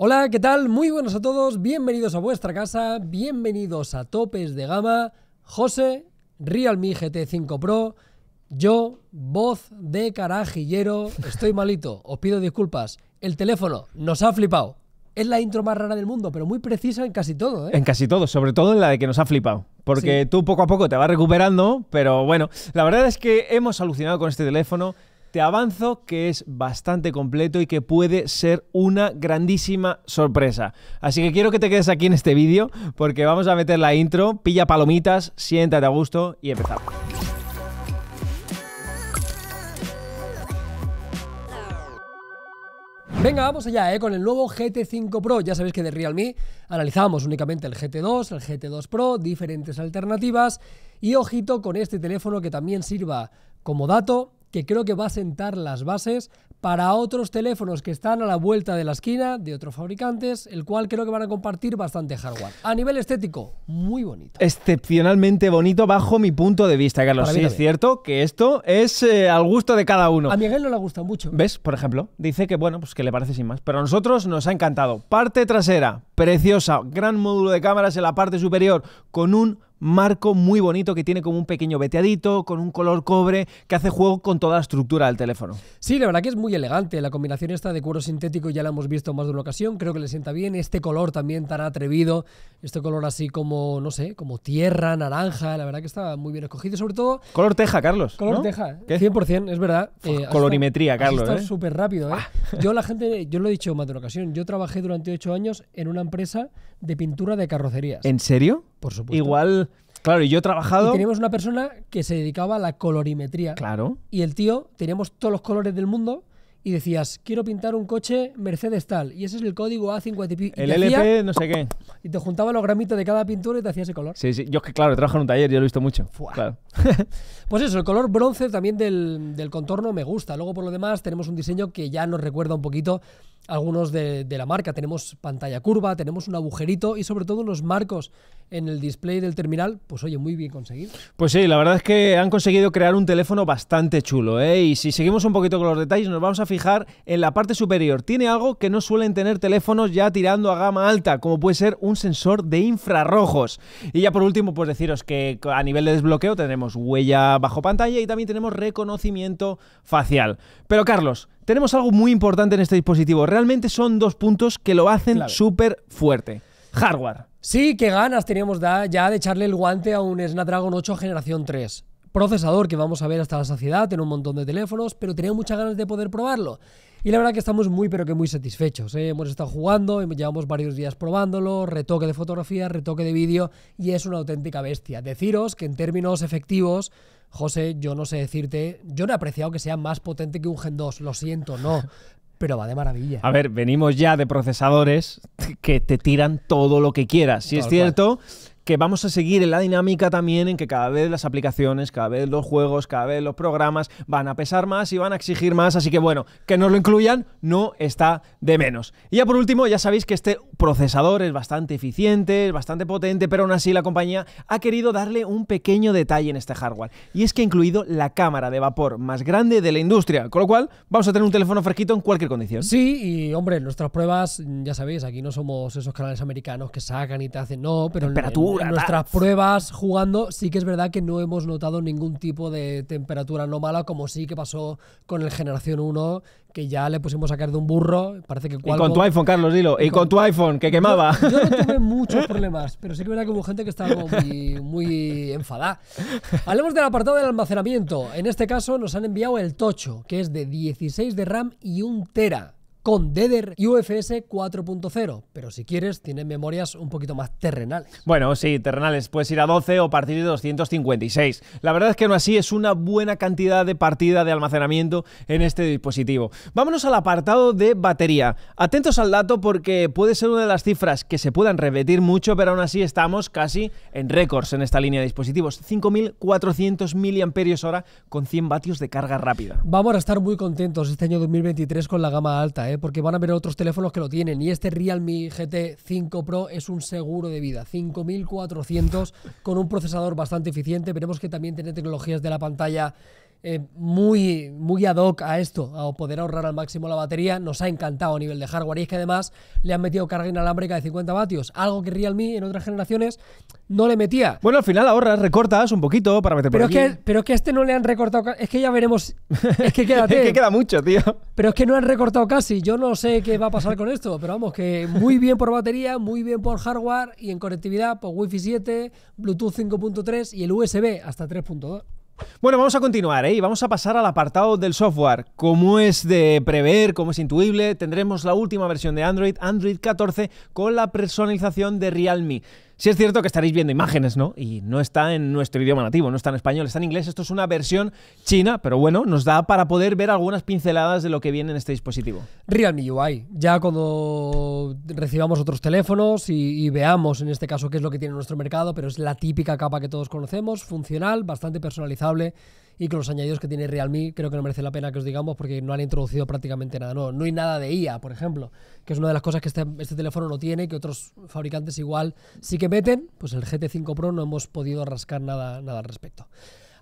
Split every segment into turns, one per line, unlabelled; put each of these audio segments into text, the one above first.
Hola, ¿qué tal? Muy buenos a todos, bienvenidos a vuestra casa, bienvenidos a Topes de Gama, José, Realme GT5 Pro, yo, voz de carajillero, estoy malito, os pido disculpas, el teléfono nos ha flipado. Es la intro más rara del mundo, pero muy precisa en casi todo. ¿eh? En
casi todo, sobre todo en la de que nos ha flipado. Porque tú poco a poco te vas recuperando, pero bueno, la verdad es que hemos alucinado con este teléfono. Te avanzo que es bastante completo y que puede ser una grandísima sorpresa. Así que quiero que te quedes aquí en este vídeo porque vamos a meter la intro, pilla palomitas, siéntate a gusto y empezamos. Venga, vamos
allá eh, con el nuevo GT5 Pro. Ya sabéis que de Realme analizábamos únicamente el GT2, el GT2 Pro, diferentes alternativas. Y ojito con este teléfono que también sirva como dato que creo que va a sentar las bases para otros teléfonos que están a la vuelta de la esquina de otros fabricantes, el cual creo que van a compartir bastante hardware. A nivel estético,
muy bonito. Excepcionalmente bonito bajo mi punto de vista, Carlos. Sí, es cierto que esto es eh, al gusto de cada uno. A
Miguel no le gusta mucho. ¿Ves?
Por ejemplo, dice que bueno, pues que le parece sin más, pero a nosotros nos ha encantado. Parte trasera, preciosa, gran módulo de cámaras en la parte superior con un marco muy bonito que tiene como un pequeño veteadito, con un color cobre, que hace juego con toda la estructura del teléfono.
Sí, la verdad que es muy elegante. La combinación está de cuero sintético ya la hemos visto más de una ocasión. Creo que le sienta bien. Este color también tan atrevido. Este color así como, no sé, como tierra, naranja. La verdad que está muy bien escogido. Sobre todo. Color teja, Carlos. Color teja. 100%, es verdad. Eh, colorimetría, Carlos. Está súper rápido. ¿eh? ¿eh? Yo, la gente, yo lo he dicho más de una ocasión. Yo trabajé durante 8 años en una empresa de pintura de carrocerías. ¿En
serio? Por supuesto. Igual, claro, y yo he trabajado. Y teníamos
una persona que se dedicaba a la colorimetría. Claro. Y el tío, teníamos todos los colores del mundo y decías, quiero pintar un coche Mercedes tal. Y ese es el código A50. El LP, no sé qué. Y te juntaba los gramitos de cada pintura y te hacía ese color.
Sí, sí. Yo es que, claro, trabajo en un taller, yo lo he visto mucho. Claro.
pues eso, el color bronce también del, del contorno me gusta. Luego, por lo demás, tenemos un diseño que ya nos recuerda un poquito algunos de, la marca. Tenemos pantalla curva, tenemos un agujerito y sobre todo los marcos en el display del terminal, pues oye, muy bien conseguido.
Pues sí, la verdad es que han conseguido crear un teléfono bastante chulo. ¿eh? Y si seguimos un poquito con los detalles, nos vamos a fijar en la parte superior. Tiene algo que no suelen tener teléfonos ya tirando a gama alta, como puede ser un sensor de infrarrojos. Y ya por último, pues deciros que a nivel de desbloqueo tenemos huella bajo pantalla y también tenemos reconocimiento facial. Pero Carlos, tenemos algo muy importante en este dispositivo. Realmente son dos puntos que lo hacen súper fuerte. Hardware.
Sí, qué ganas teníamos ya de echarle el guante a un Snapdragon 8 generación 3 procesador que vamos a ver hasta la saciedad en un montón de teléfonos, pero tenía muchas ganas de poder probarlo. Y la verdad que estamos muy pero que muy satisfechos. ¿eh? Hemos estado jugando, llevamos varios días probándolo, retoque de fotografía, retoque de vídeo y es una auténtica bestia. Deciros que en términos efectivos, José, yo no sé decirte, yo no he apreciado que sea más potente que un Gen 2, lo siento, no. Pero va de maravilla. A ver,
venimos ya de procesadores que te tiran todo lo que quieras. Si es cierto que vamos a seguir en la dinámica también en que cada vez las aplicaciones, cada vez los juegos, cada vez los programas van a pesar más y van a exigir más, así que bueno, que nos lo incluyan no está de menos. Y ya por último, ya sabéis que este procesador es bastante eficiente, es bastante potente, pero aún así la compañía ha querido darle un pequeño detalle en este hardware, y es que ha incluido la cámara de vapor más grande de la industria, con lo cual vamos a tener un teléfono fresquito en cualquier condición.
Sí, y hombre, nuestras pruebas, ya sabéis, aquí no somos esos canales americanos que sacan y te hacen no, pero... Temperatura en nuestras pruebas jugando, sí que es verdad que no hemos notado ningún tipo de temperatura anómala, como sí que pasó con el Generación 1, que ya le pusimos a caer de un burro. Parece que y con tu
iPhone, Carlos, dilo. Y, con, tu iPhone, que quemaba. Yo, tuve
muchos problemas, pero sí que verdad que hubo gente que estaba muy, muy enfadada. Hablemos del apartado del almacenamiento. En este caso nos han enviado el Tocho, que es de 16 de RAM y un Tera con deder y UFS 4.0, pero si quieres tienen memorias un poquito más terrenales.
Bueno, sí, terrenales, puedes ir a 12 o partir de 256. La verdad es que aún así es una buena cantidad de partida de almacenamiento en este dispositivo. Vámonos al apartado de batería. Atentos al dato porque puede ser una de las cifras que se puedan repetir mucho, pero aún así estamos casi en récords en esta línea de dispositivos. 5.400 mAh con 100 vatios de carga rápida.
Vamos a estar muy contentos este año 2023 con la gama alta, ¿eh? Eh, porque van a ver otros teléfonos que lo tienen. Y este Realme GT 5 Pro es un seguro de vida, 5400 con un procesador bastante eficiente. Veremos que también tiene tecnologías de la pantalla eh, muy, muy ad hoc a esto, a poder ahorrar al máximo la batería. Nos ha encantado a nivel de hardware. Y es que además le han metido carga inalámbrica de 50 vatios, algo que Realme en otras generaciones no le metía.
Bueno, al final ahorras, recortas un poquito para meter pero es Que,
pero es que a este no le han recortado. Es que ya veremos. Es que queda. es que
queda mucho, tío.
Pero es que no han recortado casi. Yo no sé qué va a pasar con esto. Pero vamos, que muy bien por batería, muy bien por hardware y en conectividad, por pues Wi-Fi 7, Bluetooth 5.3 y el USB hasta 3.2.
Bueno, vamos a continuar ¿eh? vamos a pasar al apartado del software. Como es de prever, como es intuible, tendremos la última versión de Android, Android 14, con la personalización de Realme. Si es cierto que estaréis viendo imágenes, ¿no? Y no está en nuestro idioma nativo, no está en español, está en inglés. Esto es una versión china, pero bueno, nos da para poder ver algunas pinceladas de lo que viene en este dispositivo.
Realme UI. Ya cuando recibamos otros teléfonos y veamos en este caso qué es lo que tiene nuestro mercado, pero es la típica capa que todos conocemos, funcional, bastante personalizable y con los añadidos que tiene Realme creo que no merece la pena que os digamos porque no han introducido prácticamente nada. No, no hay nada de IA, por ejemplo, que es una de las cosas que este, este, teléfono no tiene, que otros fabricantes igual sí que meten, pues el GT5 Pro no hemos podido rascar nada, nada al respecto.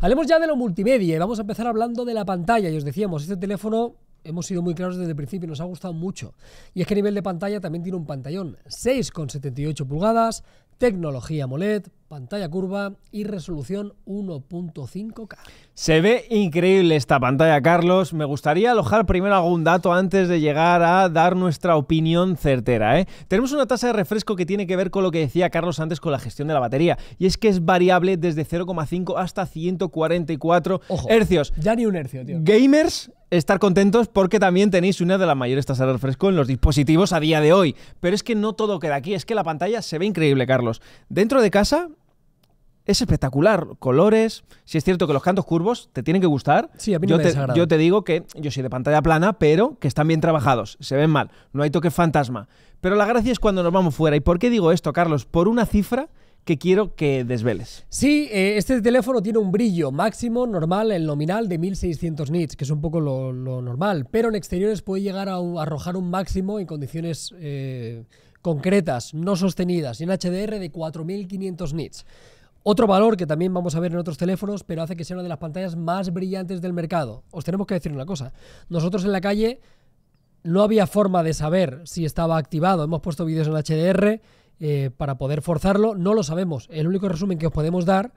Hablemos ya de lo multimedia y vamos a empezar hablando de la pantalla. Y os decíamos, este teléfono hemos sido muy claros desde el principio, nos ha gustado mucho. Y es que a nivel de pantalla también tiene un pantallón, 6,78 pulgadas, tecnología AMOLED, pantalla curva y resolución 1.5K.
Se ve increíble esta pantalla, Carlos. Me gustaría alojar primero algún dato antes de llegar a dar nuestra opinión certera. ¿eh? Tenemos una tasa de refresco que tiene que ver con lo que decía Carlos antes con la gestión de la batería, y es que es variable desde 0,5 hasta 144 hercios. Ya ni un hercio, tío. Gamers, estar contentos porque también tenéis una de las mayores tasas de refresco en los dispositivos a día de hoy. Pero es que no todo queda aquí, es que la pantalla se ve increíble, Carlos. Dentro de casa es espectacular. Colores. Si es cierto que los cantos curvos te tienen que gustar. yo te digo que yo soy de pantalla plana, pero que están bien trabajados. Se ven mal. No hay toque fantasma. Pero la gracia es cuando nos vamos fuera. ¿Y por qué digo esto, Carlos? Por una cifra que quiero que desveles.
Sí, eh, este teléfono tiene un brillo máximo normal, el nominal de 1600 nits, que es un poco lo, normal, pero en exteriores puede llegar a, arrojar un máximo en condiciones eh, concretas, no sostenidas, y en HDR de 4500 nits. Otro valor que también vamos a ver en otros teléfonos, pero hace que sea una de las pantallas más brillantes del mercado. Os tenemos que decir una cosa. Nosotros en la calle no había forma de saber si estaba activado. Hemos puesto vídeos en HDR eh, para poder forzarlo. No lo sabemos. El único resumen que os podemos dar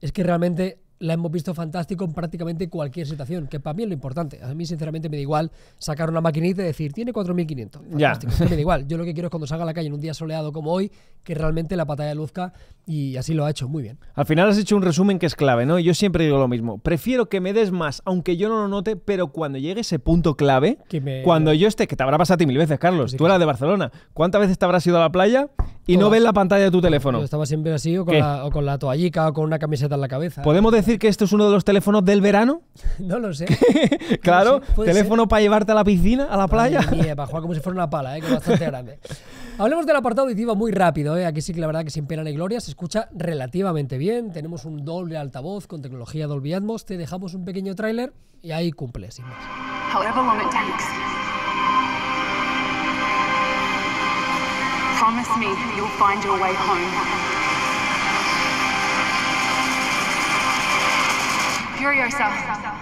es que realmente la hemos visto fantástico en prácticamente cualquier situación, que para mí es lo importante. A mí, sinceramente, me da igual sacar una maquinita y decir, tiene 4.500. Fantástico, me da igual. Yo lo que quiero es cuando salga a la calle en un día soleado como hoy, que realmente la pantalla luzca y así lo ha hecho muy bien.
Al final has hecho un resumen que es clave, ¿no? Yo siempre digo lo mismo. Prefiero que me des más, aunque yo no lo note, pero cuando llegue ese punto clave, cuando yo esté, que te habrá pasado a ti mil veces, Carlos, tú eras de Barcelona, ¿cuántas veces te habrás ido a la playa y no ves la pantalla de tu teléfono.
estaba siempre así, o con, la, o toallica, o
con una camiseta en la cabeza. ¿Podemos decir que esto es uno de los teléfonos del verano?
no lo sé.
claro, teléfono para llevarte a la piscina, a la playa. para
jugar como si fuera una pala, ¿eh? que bastante grande. Hablemos del apartado auditivo muy rápido. ¿eh? Aquí sí que la verdad que sin pena ni gloria se escucha relativamente bien. Tenemos un doble altavoz con tecnología Dolby Atmos. Te dejamos un pequeño tráiler y ahí cumple, sin más.
Promise me you'll find your way home.
Furiosa.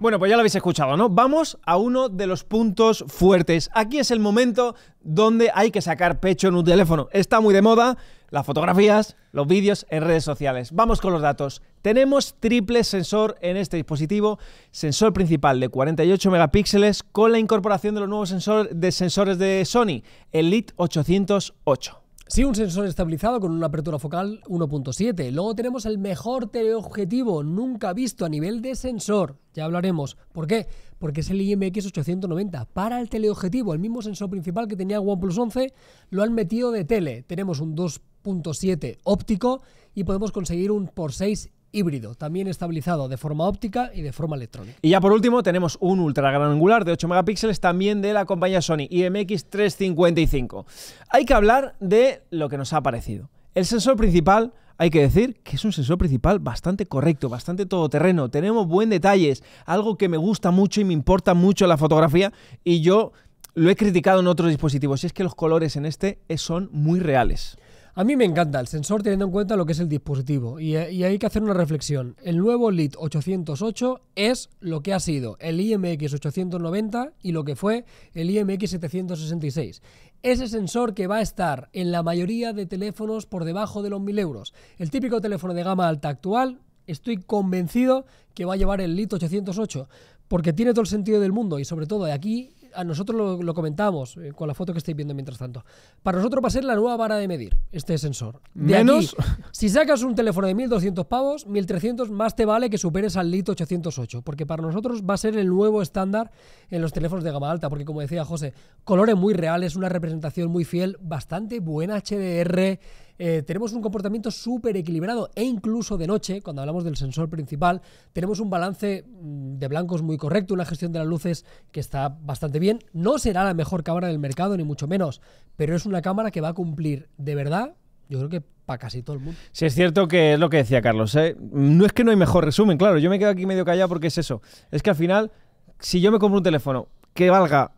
Bueno, pues ya lo habéis escuchado, ¿no? Vamos a uno de los puntos fuertes. Aquí es el momento donde hay que sacar pecho en un teléfono. Está muy de moda las fotografías, los vídeos en redes sociales. Vamos con los datos. Tenemos triple sensor en este dispositivo, sensor principal de 48 megapíxeles con la incorporación de los nuevos sensores de Sony, el LIT 808. Sí, un sensor estabilizado con una apertura focal 1.7. Luego tenemos
el mejor teleobjetivo nunca visto a nivel de sensor. Ya hablaremos. ¿Por qué? Porque es el IMX 890 para el teleobjetivo. El mismo sensor principal que tenía OnePlus 11 lo han metido de tele. Tenemos un 2.7 óptico y podemos conseguir un por 6 híbrido, también estabilizado de forma óptica y de forma electrónica.
Y ya por último tenemos un ultra gran angular de 8 megapíxeles también de la compañía Sony IMX355. Hay que hablar de lo que nos ha parecido. El sensor principal hay que decir que es un sensor principal bastante correcto, bastante todoterreno. Tenemos buen detalles, algo que me gusta mucho y me importa mucho la fotografía. Y yo lo he criticado en otros dispositivos. Y es que los colores en este son muy reales. A mí me encanta el sensor teniendo en cuenta lo que es el dispositivo y,
eh, hay que hacer una reflexión. El nuevo LIT 808 es lo que ha sido el IMX 890 y lo que fue el IMX 766. Ese sensor que va a estar en la mayoría de teléfonos por debajo de los 1000 euros. El típico teléfono de gama alta actual, estoy convencido que va a llevar el LIT 808 porque tiene todo el sentido del mundo y sobre todo de aquí a nosotros lo, comentamos eh, con la foto que estáis viendo mientras tanto. Para nosotros va a ser la nueva vara de medir este sensor. Menos. si sacas un teléfono de 1200 pavos, 1300 más te vale que superes al LIT 808, porque para nosotros va a ser el nuevo estándar en los teléfonos de gama alta, porque como decía José, colores muy reales, una representación muy fiel, bastante buena HDR. Eh, tenemos un comportamiento súper equilibrado e incluso de noche, cuando hablamos del sensor principal, tenemos un balance mm, de blancos muy correcto, una gestión de las luces que está bastante bien. No será la mejor cámara del mercado, ni mucho menos, pero es una cámara que va a cumplir de verdad, yo creo que para casi todo el mundo.
Sí, es cierto que es lo que decía Carlos. ¿eh? No es que no hay mejor resumen, claro, yo me quedo aquí medio callado porque es eso. Es que al final, si yo me compro un teléfono que valga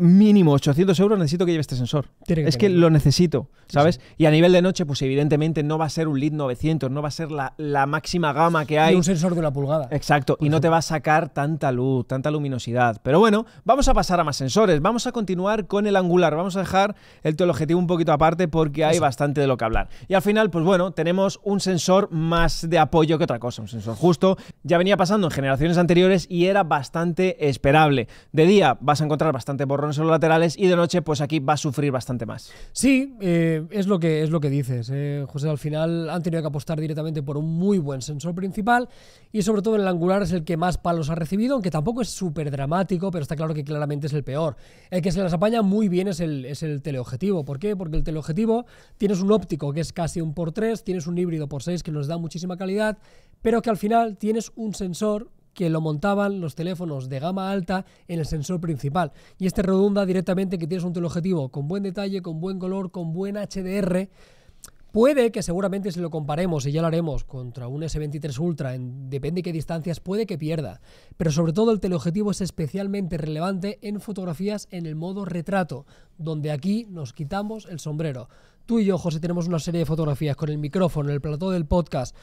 mínimo 800 euros necesito que lleve este sensor. es que lo necesito, ¿sabes? Y a nivel de noche, pues evidentemente no va a ser un lead 900, no va a ser la, máxima gama que hay. un sensor de una pulgada. Exacto, y no te va a sacar tanta luz, tanta luminosidad. Pero bueno, vamos a pasar a más sensores, vamos a continuar con el angular, vamos a dejar el teleobjetivo un poquito aparte porque hay bastante de lo que hablar. Y al final, pues bueno, tenemos un sensor más de apoyo que otra cosa, un sensor justo. Ya venía pasando en generaciones anteriores y era bastante esperable. De día vas a encontrar bastante borrón son los laterales y de noche pues aquí va a sufrir bastante más.
Sí, eh, es, lo que, es lo que dices, eh, José. Al final han tenido que apostar directamente por un muy buen sensor principal y sobre todo en el angular es el que más palos ha recibido, aunque tampoco es súper dramático, pero está claro que claramente es el peor. El que se las apaña muy bien es el, es el teleobjetivo. ¿Por qué? Porque el teleobjetivo tienes un óptico que es casi un por 3, tienes un híbrido por 6 que nos da muchísima calidad, pero que al final tienes un sensor que lo montaban los teléfonos de gama alta en el sensor principal. Y este redunda directamente que tienes un teleobjetivo con buen detalle, con buen color, con buen HDR. Puede que seguramente si lo comparemos, y ya lo haremos, contra un S23 Ultra, en, depende de qué distancias, puede que pierda. Pero sobre todo el teleobjetivo es especialmente relevante en fotografías en el modo retrato, donde aquí nos quitamos el sombrero. Tú y yo, José, tenemos una serie de fotografías con el micrófono, el plató del podcast.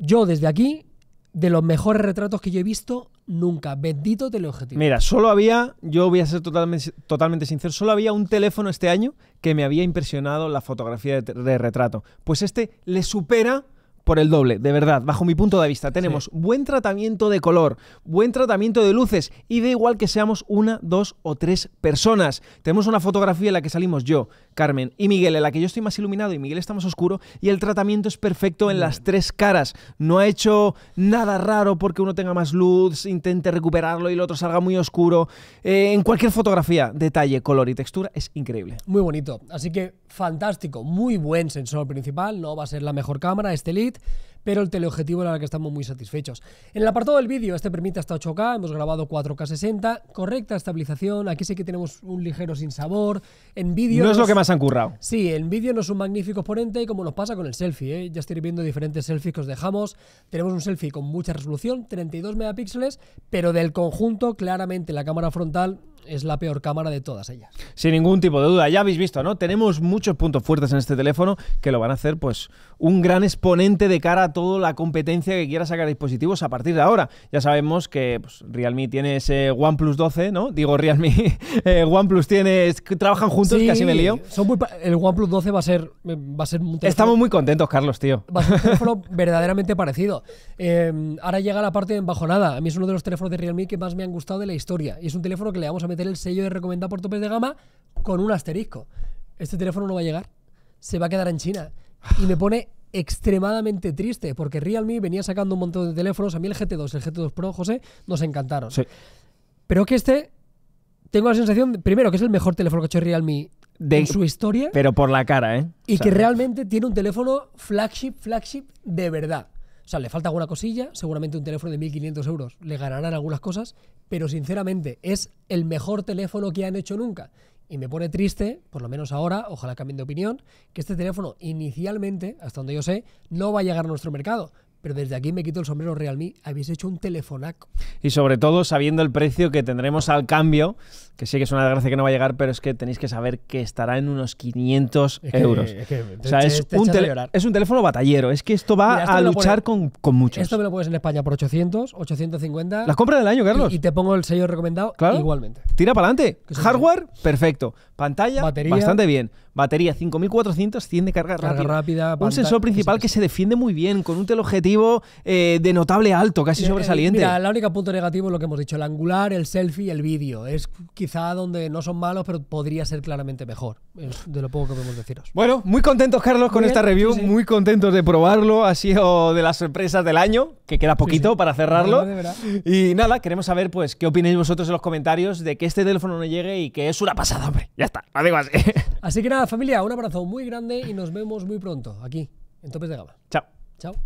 Yo desde aquí de los mejores retratos que yo he visto nunca. Bendito teleobjetivo. Mira,
solo había, yo voy a ser totalmente, totalmente sincero, solo había un teléfono este año que me había impresionado la fotografía de, de retrato. Pues este le supera por el doble, de verdad, bajo mi punto de vista. Tenemos buen tratamiento de color, buen tratamiento de luces y da igual que seamos una, dos o tres personas. Tenemos una fotografía en la que salimos yo, Carmen y Miguel, en la que yo estoy más iluminado y Miguel está más oscuro y el tratamiento es perfecto en las tres caras. No ha hecho nada raro porque uno tenga más luz, intente recuperarlo y el otro salga muy oscuro. Eh, en cualquier fotografía, detalle, color y textura es increíble.
Muy bonito. Así que fantástico, muy buen sensor principal, no va a ser la mejor cámara, este lead, pero el teleobjetivo era el que estamos muy satisfechos. En el apartado del vídeo, este permite hasta 8K, hemos grabado 4K 60, correcta estabilización, aquí sí que tenemos un ligero sabor en vídeo... No es lo que más han currado. Sí, en vídeo no es un magnífico exponente, como nos pasa con el selfie, ¿eh? ya estoy viendo diferentes selfies que os dejamos, tenemos un selfie con mucha resolución, 32 megapíxeles, pero del conjunto, claramente la cámara frontal es la peor cámara de todas ellas.
Sin ningún tipo de duda, ya habéis visto, ¿no? Tenemos muchos puntos fuertes en este teléfono que lo van a hacer pues un gran exponente de cara a toda la competencia que quiera sacar dispositivos a partir de ahora. Ya sabemos que pues, Realme tiene ese OnePlus 12, ¿no? Digo Realme, eh, OnePlus tiene, trabajan juntos, y casi me lío.
el OnePlus 12 va a ser, va a ser Estamos muy
contentos, Carlos, tío. Va a ser un teléfono
verdaderamente parecido. Eh, ahora llega la parte de embajonada. A mí es uno de los teléfonos de Realme que más me han gustado de la historia. Y es un teléfono que le vamos a meter el sello de recomendado por topes de gama con un asterisco. Este teléfono no va a llegar, se va a quedar en China. Y me pone extremadamente triste, porque Realme venía sacando un montón de teléfonos. A mí el GT2, el GT2 Pro, José, nos encantaron. Pero que este, tengo la sensación, primero, que es el mejor teléfono que ha hecho Realme de, en su historia.
Pero por la cara, ¿eh? Y que
realmente tiene un teléfono flagship, flagship de verdad. O sea, le falta alguna cosilla, seguramente un teléfono de 1.500 euros le ganarán algunas cosas, pero sinceramente es el mejor teléfono que han hecho nunca. Y me pone triste, por lo menos ahora, ojalá cambien de opinión, que este teléfono inicialmente, hasta donde yo sé, no va a llegar a nuestro mercado pero desde aquí me quito el sombrero Realme, habéis hecho un telefonaco.
Y sobre todo sabiendo el precio que tendremos al cambio, que sí que es una desgracia que no va a llegar, pero es que tenéis que saber que estará en unos 500 euros. Es un teléfono batallero, es que esto va a luchar con, con, muchos. Esto
me lo puedes en España por 800, 850. La compra del año, Carlos. Y,
te pongo el sello recomendado igualmente. Tira para adelante. Hardware, perfecto. Pantalla, bastante bien. Batería 5400, 100 de carga, rápida. un sensor principal que se defiende muy bien con un teleobjetivo eh, de notable alto, casi eh, eh, sobresaliente. Mira, única única punto negativo es lo que hemos dicho, el angular,
el selfie, y el vídeo. Es quizá donde no son malos, pero podría ser claramente mejor. de lo poco que podemos deciros.
Bueno, muy contentos, Carlos, con esta review, muy contentos de probarlo. Ha sido de las sorpresas del año, que queda poquito para cerrarlo. Y nada, queremos saber pues qué opináis vosotros en los comentarios de que este teléfono no llegue y que es una pasada, hombre. Ya está, además. así. Así que
nada, familia, un abrazo muy grande y nos vemos muy pronto aquí, en Topes de Gama. Chao. Chao.